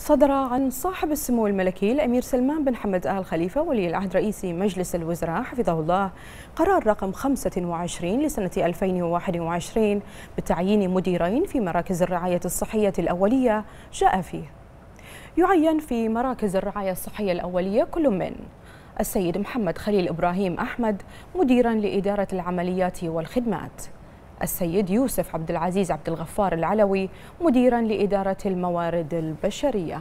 صدر عن صاحب السمو الملكي الأمير سلمان بن حمد آل خليفة ولي العهد رئيس مجلس الوزراء حفظه الله قرار رقم 25 لسنة 2021 بتعيين مديرين في مراكز الرعاية الصحية الأولية جاء فيه يعين في مراكز الرعاية الصحية الأولية كل من السيد محمد خليل إبراهيم أحمد مديرا لإدارة العمليات والخدمات السيد يوسف عبد العزيز عبد الغفار العلوي مديرا لإدارة الموارد البشرية